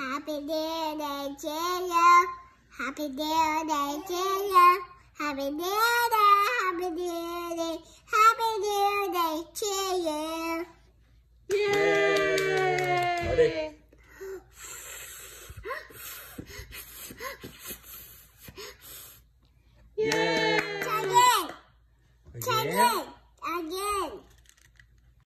Happy birthday to you. Happy birthday to you. Happy birthday, happy birthday, happy birthday to you. Yay! Ready? Yay! Again! it!